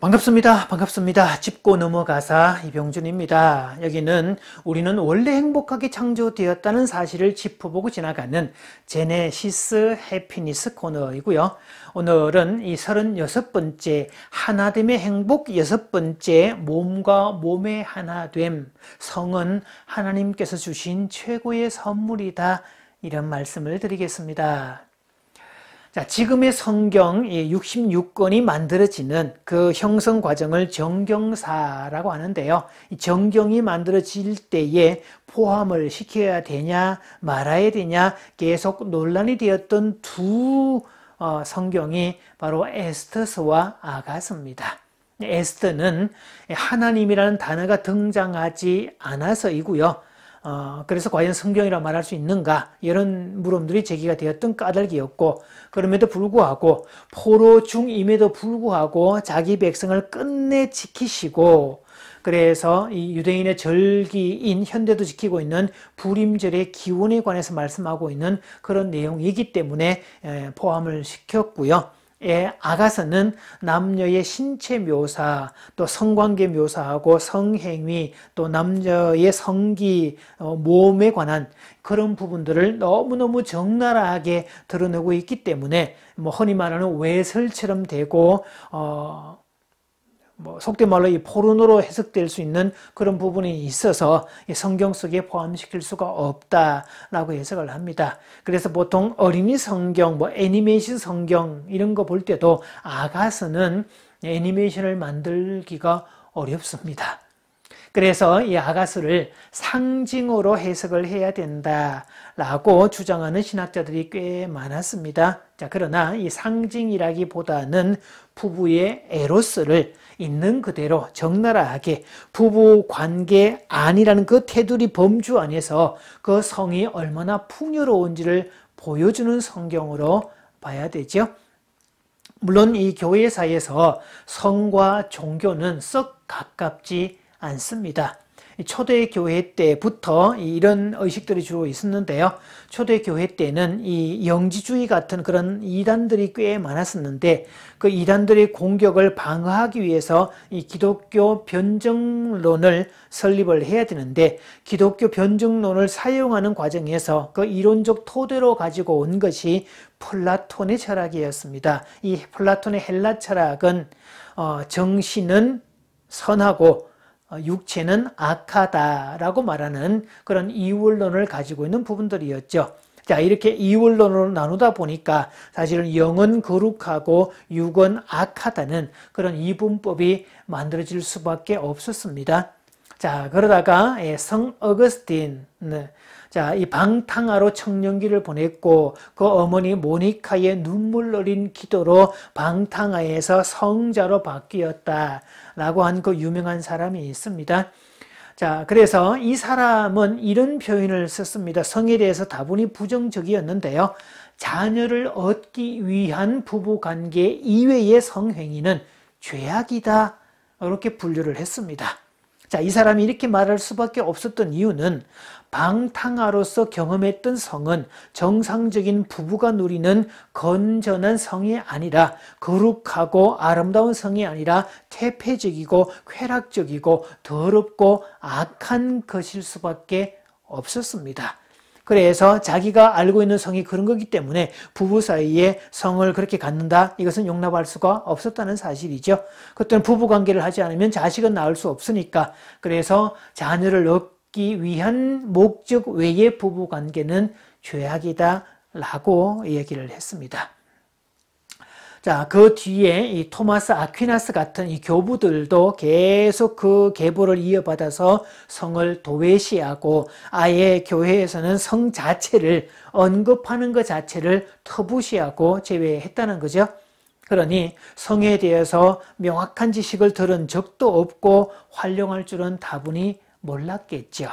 반갑습니다. 반갑습니다. 짚고 넘어가사 이병준입니다. 여기는 우리는 원래 행복하게 창조되었다는 사실을 짚어보고 지나가는 제네시스 해피니스 코너이고요. 오늘은 이 36번째 하나됨의 행복 여섯 번째 몸과 몸의 하나됨 성은 하나님께서 주신 최고의 선물이다 이런 말씀을 드리겠습니다. 자, 지금의 성경 66권이 만들어지는 그 형성 과정을 정경사라고 하는데요. 정경이 만들어질 때에 포함을 시켜야 되냐 말아야 되냐 계속 논란이 되었던 두 어, 성경이 바로 에스터서와 아가서입니다. 에스터는 하나님이라는 단어가 등장하지 않아서이고요. 어, 그래서 과연 성경이라 말할 수 있는가 이런 물음들이 제기가 되었던 까닭이었고 그럼에도 불구하고 포로 중임에도 불구하고 자기 백성을 끝내 지키시고 그래서 이 유대인의 절기인 현대도 지키고 있는 불임절의 기원에 관해서 말씀하고 있는 그런 내용이기 때문에 포함을 시켰고요. 에 아가서는 남녀의 신체 묘사, 또 성관계 묘사하고 성행위, 또 남녀의 성기, 몸에 어, 관한 그런 부분들을 너무너무 적나라하게 드러내고 있기 때문에 뭐 흔히 말하는 외설처럼 되고 어, 뭐 속된 말로 이포르노로 해석될 수 있는 그런 부분이 있어서 성경 속에 포함시킬 수가 없다라고 해석을 합니다. 그래서 보통 어린이 성경, 뭐 애니메이션 성경 이런 거 볼 때도 아가서는 애니메이션을 만들기가 어렵습니다. 그래서 이 아가스를 상징으로 해석을 해야 된다라고 주장하는 신학자들이 꽤 많았습니다. 자, 그러나 이 상징이라기보다는 부부의 에로스를 있는 그대로 적나라하게 부부 관계 아니라는그 테두리 범주 안에서 그 성이 얼마나 풍요로운지를 보여주는 성경으로 봐야 되죠. 물론 이 교회 사이에서 성과 종교는 썩 가깝지 않습니다. 초대 교회 때부터 이런 의식들이 주로 있었는데요. 초대 교회 때는 이 영지주의 같은 그런 이단들이 꽤 많았었는데 그 이단들의 공격을 방어하기 위해서 이 기독교 변증론을 설립을 해야 되는데 기독교 변증론을 사용하는 과정에서 그 이론적 토대로 가지고 온 것이 플라톤의 철학이었습니다. 이 플라톤의 헬라 철학은 어, 정신은 선하고 어, 육체는 악하다라고 말하는 그런 이원론을 가지고 있는 부분들이었죠. 자, 이렇게 이율론으로 나누다 보니까 사실은 영은 거룩하고 육은 악하다는 그런 이분법이 만들어질 수밖에 없었습니다. 자, 그러다가 예, 성 어거스틴, 네, 자, 이 방탕하로 청년기를 보냈고 그 어머니 모니카의 눈물 어린 기도로 방탕하에서 성자로 바뀌었다라고 한 그 유명한 사람이 있습니다. 자, 그래서 이 사람은 이런 표현을 썼습니다. 성에 대해서 다분히 부정적이었는데요. 자녀를 얻기 위한 부부 관계 이외의 성행위는 죄악이다. 이렇게 분류를 했습니다. 자, 이 사람이 이렇게 말할 수밖에 없었던 이유는 방탕하로서 경험했던 성은 정상적인 부부가 누리는 건전한 성이 아니라 거룩하고 아름다운 성이 아니라 퇴폐적이고 쾌락적이고 더럽고 악한 것일 수밖에 없었습니다. 그래서 자기가 알고 있는 성이 그런 거기 때문에 부부 사이에 성을 그렇게 갖는다 이것은 용납할 수가 없었다는 사실이죠. 그때는 부부 관계를 하지 않으면 자식은 낳을 수 없으니까 그래서 자녀를 얻기 위한 목적 외의 부부 관계는 죄악이다 라고 얘기를 했습니다. 자, 그 뒤에 이 토마스 아퀴나스 같은 이 교부들도 계속 그 계보를 이어받아서 성을 도외시하고 아예 교회에서는 성 자체를 언급하는 것 자체를 터부시하고 제외했다는 거죠. 그러니 성에 대해서 명확한 지식을 들은 적도 없고 활용할 줄은 다분히 몰랐겠죠.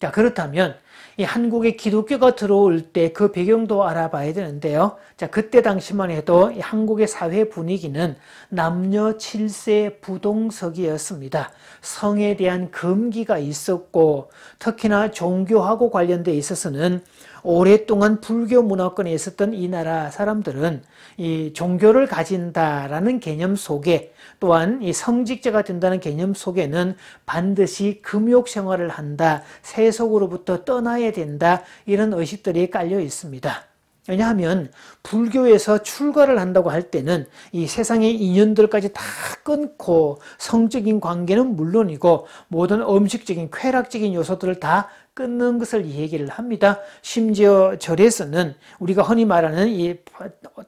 자, 그렇다면 이 한국에 기독교가 들어올 때 그 배경도 알아봐야 되는데요. 자, 그때 당시만 해도 한국의 사회 분위기는 남녀 7세 부동석이었습니다. 성에 대한 금기가 있었고 특히나 종교하고 관련돼 있어서는 오랫동안 불교 문화권에 있었던 이 나라 사람들은 이 종교를 가진다라는 개념 속에 또한 이 성직자가 된다는 개념 속에는 반드시 금욕 생활을 한다, 세속으로부터 떠나야 된다 이런 의식들이 깔려 있습니다. 왜냐하면 불교에서 출가를 한다고 할 때는 이 세상의 인연들까지 다 끊고 성적인 관계는 물론이고 모든 음식적인 쾌락적인 요소들을 다 끊는 것을 얘기를 합니다. 심지어 절에서는 우리가 흔히 말하는 이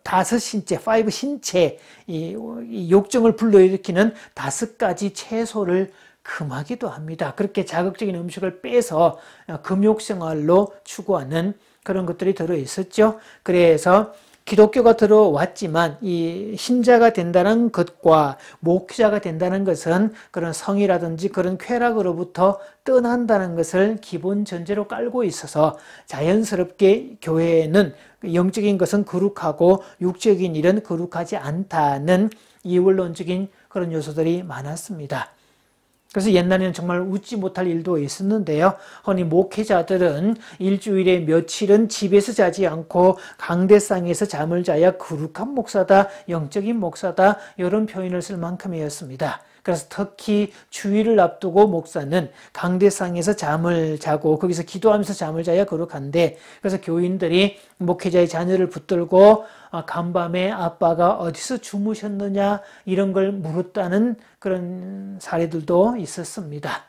다섯 신체, 파이브 신체, 이, 욕정을 불러일으키는 다섯 가지 채소를 금하기도 합니다. 그렇게 자극적인 음식을 빼서 어, 금욕생활로 추구하는 그런 것들이 들어 있었죠. 그래서 기독교가 들어왔지만 이 신자가 된다는 것과 목자가 된다는 것은 그런 성이라든지 그런 쾌락으로부터 떠난다는 것을 기본 전제로 깔고 있어서 자연스럽게 교회는 영적인 것은 거룩하고 육적인 일은 거룩하지 않다는 이원론적인 그런 요소들이 많았습니다. 그래서 옛날에는 정말 웃지 못할 일도 있었는데요. 허니 목회자들은 일주일에 며칠은 집에서 자지 않고 강대상에서 잠을 자야 거룩한 목사다, 영적인 목사다 이런 표현을 쓸 만큼이었습니다. 그래서 특히 추위를 앞두고 목사는 강대상에서 잠을 자고 거기서 기도하면서 잠을 자야 거룩한데 그래서 교인들이 목회자의 자녀를 붙들고 아, 간밤에 아빠가 어디서 주무셨느냐 이런 걸 물었다는 그런 사례들도 있었습니다.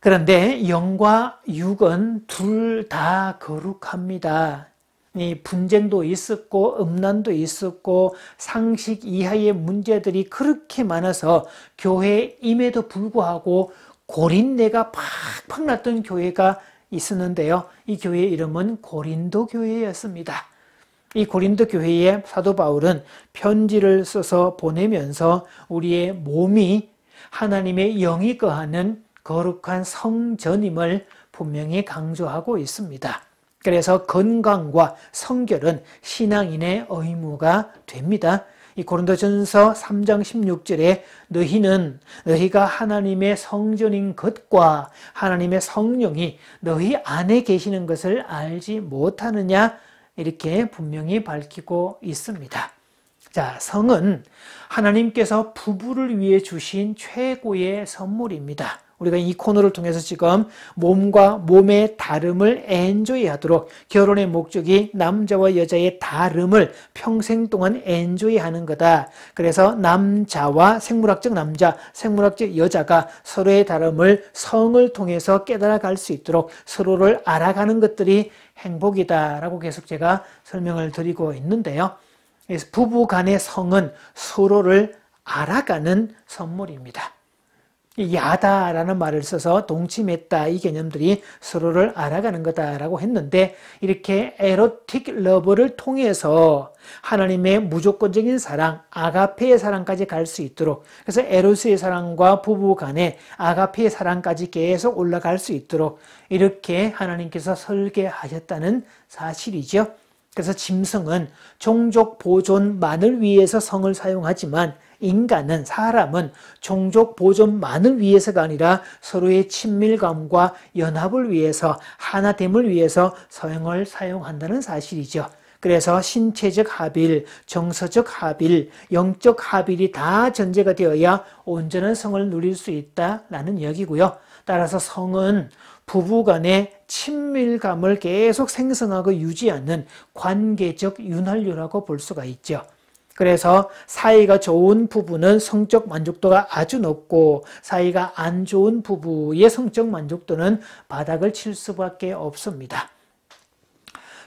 그런데 영과 육은 둘 다 거룩합니다. 이 분쟁도 있었고 음란도 있었고 상식 이하의 문제들이 그렇게 많아서 교회임에도 불구하고 고린내가 팍팍 났던 교회가 있었는데요. 이 교회의 이름은 고린도 교회였습니다. 이 고린도 교회에 사도 바울은 편지를 써서 보내면서 우리의 몸이 하나님의 영이 거하는 거룩한 성전임을 분명히 강조하고 있습니다. 그래서 건강과 성결은 신앙인의 의무가 됩니다. 이 고린도전서 3장 16절에 너희는 너희가 하나님의 성전인 것과 하나님의 성령이 너희 안에 계시는 것을 알지 못하느냐 이렇게 분명히 밝히고 있습니다. 자, 성은 하나님께서 부부를 위해 주신 최고의 선물입니다. 우리가 이 코너를 통해서 지금 몸과 몸의 다름을 엔조이하도록 결혼의 목적이 남자와 여자의 다름을 평생 동안 엔조이하는 거다. 그래서 남자와 생물학적 남자, 생물학적 여자가 서로의 다름을 성을 통해서 깨달아갈 수 있도록 서로를 알아가는 것들이 행복이다라고 계속 제가 설명을 드리고 있는데요. 그래서 부부 간의 성은 서로를 알아가는 선물입니다. 야다라는 말을 써서 동침했다 이 개념들이 서로를 알아가는 거다라고 했는데 이렇게 에로틱 러브를 통해서 하나님의 무조건적인 사랑, 아가페의 사랑까지 갈 수 있도록 그래서 에로스의 사랑과 부부 간의 아가페의 사랑까지 계속 올라갈 수 있도록 이렇게 하나님께서 설계하셨다는 사실이죠. 그래서 짐승은 종족 보존만을 위해서 성을 사용하지만 인간은 사람은 종족 보존만을 위해서가 아니라 서로의 친밀감과 연합을 위해서 하나됨을 위해서 서행을 사용한다는 사실이죠. 그래서 신체적 합일, 정서적 합일, 영적 합일이 다 전제가 되어야 온전한 성을 누릴 수 있다라는 얘기고요 따라서 성은 부부 간의 친밀감을 계속 생성하고 유지하는 관계적 윤활유라고 볼 수가 있죠. 그래서 사이가 좋은 부부는 성적 만족도가 아주 높고 사이가 안 좋은 부부의 성적 만족도는 바닥을 칠 수밖에 없습니다.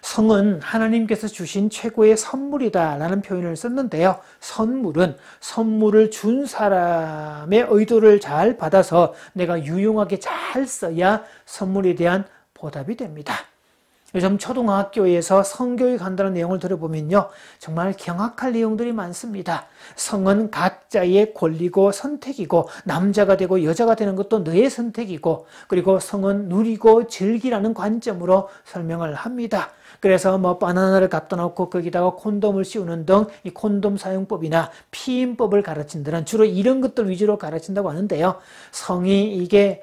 성은 하나님께서 주신 최고의 선물이다라는 표현을 썼는데요. 선물은 선물을 준 사람의 의도를 잘 받아서 내가 유용하게 잘 써야 선물에 대한 보답이 됩니다. 요즘 초등학교에서 성교육 한다는 내용을 들어보면요. 정말 경악할 내용들이 많습니다. 성은 각자의 권리고 선택이고, 남자가 되고 여자가 되는 것도 너의 선택이고, 그리고 성은 누리고 즐기라는 관점으로 설명을 합니다. 그래서 뭐 바나나를 갖다 놓고 거기다가 콘돔을 씌우는 등 이 콘돔 사용법이나 피임법을 가르친들은 주로 이런 것들 위주로 가르친다고 하는데요. 성이 이게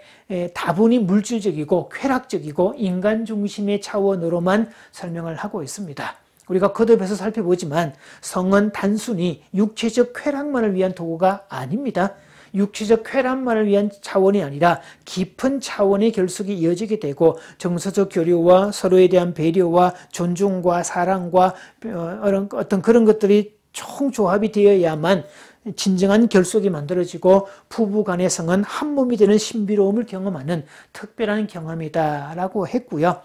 다분히 물질적이고 쾌락적이고 인간 중심의 차원으로만 설명을 하고 있습니다. 우리가 거듭해서 살펴보지만 성은 단순히 육체적 쾌락만을 위한 도구가 아닙니다. 육체적 쾌락만을 위한 차원이 아니라 깊은 차원의 결속이 이어지게 되고 정서적 교류와 서로에 대한 배려와 존중과 사랑과 어, 어떤 그런 것들이 총조합이 되어야만 진정한 결속이 만들어지고 부부 간의 성은 한 몸이 되는 신비로움을 경험하는 특별한 경험이다라고 했고요.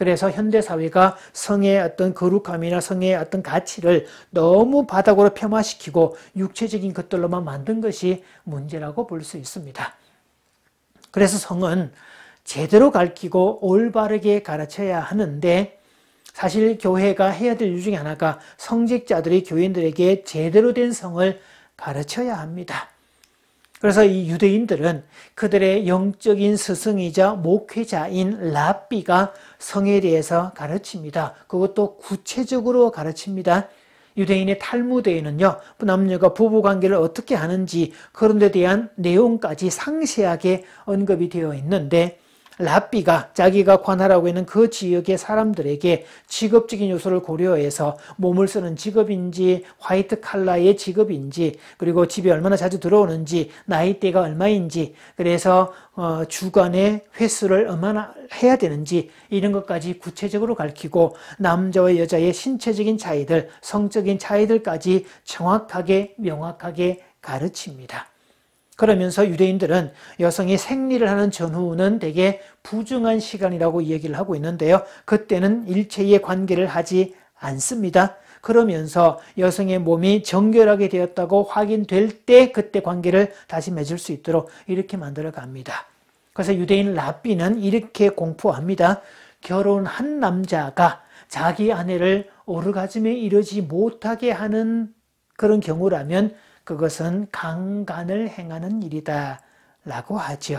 그래서 현대 사회가 성의 어떤 거룩함이나 성의 어떤 가치를 너무 바닥으로 폄하시키고 육체적인 것들로만 만든 것이 문제라고 볼 수 있습니다. 그래서 성은 제대로 가르치고 올바르게 가르쳐야 하는데 사실 교회가 해야 될 일 중에 하나가 성직자들이 교인들에게 제대로 된 성을 가르쳐야 합니다. 그래서 이 유대인들은 그들의 영적인 스승이자 목회자인 라비가 성에 대해서 가르칩니다. 그것도 구체적으로 가르칩니다. 유대인의 탈무드에는요, 남녀가 부부 관계를 어떻게 하는지 그런 데 대한 내용까지 상세하게 언급이 되어 있는데 랍비가 자기가 관할하고 있는 그 지역의 사람들에게 직업적인 요소를 고려해서 몸을 쓰는 직업인지 화이트 칼라의 직업인지 그리고 집에 얼마나 자주 들어오는지 나이대가 얼마인지 그래서 어, 주간의 횟수를 얼마나 해야 되는지 이런 것까지 구체적으로 가르치고 남자와 여자의 신체적인 차이들 성적인 차이들까지 정확하게 명확하게 가르칩니다. 그러면서 유대인들은 여성이 생리를 하는 전후는 되게 부정한 시간이라고 얘기를 하고 있는데요. 그때는 일체의 관계를 하지 않습니다. 그러면서 여성의 몸이 정결하게 되었다고 확인될 때 그때 관계를 다시 맺을 수 있도록 이렇게 만들어 갑니다. 그래서 유대인 라비는 이렇게 공포합니다. 결혼한 남자가 자기 아내를 오르가즘에 이르지 못하게 하는 그런 경우라면 그것은 강간을 행하는 일이다. 라고 하지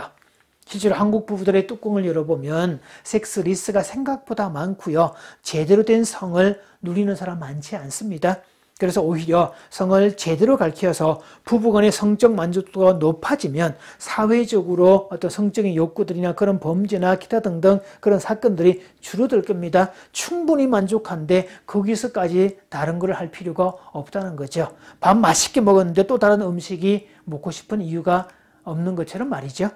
실제로 한국 부부들의 뚜껑을 열어보면 섹스 리스가 생각보다 많고요. 제대로 된 성을 누리는 사람 많지 않습니다. 그래서 오히려 성을 제대로 가르쳐서 부부 간의 성적 만족도가 높아지면 사회적으로 어떤 성적인 욕구들이나 그런 범죄나 기타 등등 그런 사건들이 줄어들 겁니다. 충분히 만족한데 거기서까지 다른 걸 할 필요가 없다는 거죠. 밥 맛있게 먹었는데 또 다른 음식이 먹고 싶은 이유가 없는 것처럼 말이죠.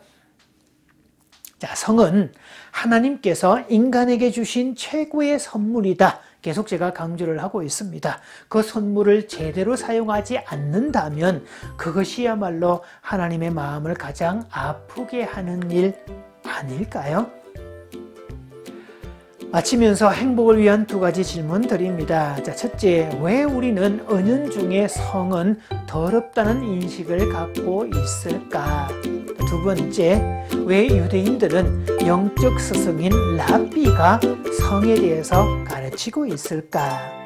자, 성은 하나님께서 인간에게 주신 최고의 선물이다. 계속 제가 강조를 하고 있습니다. 그 선물을 제대로 사용하지 않는다면 그것이야말로 하나님의 마음을 가장 아프게 하는 일 아닐까요? 마치면서 행복을 위한 두 가지 질문 드립니다. 자, 첫째, 왜 우리는 은연 중에 성은 더럽다는 인식을 갖고 있을까? 두 번째, 왜 유대인들은 영적 스승인 라비가 성에 대해서 가르치고 있을까?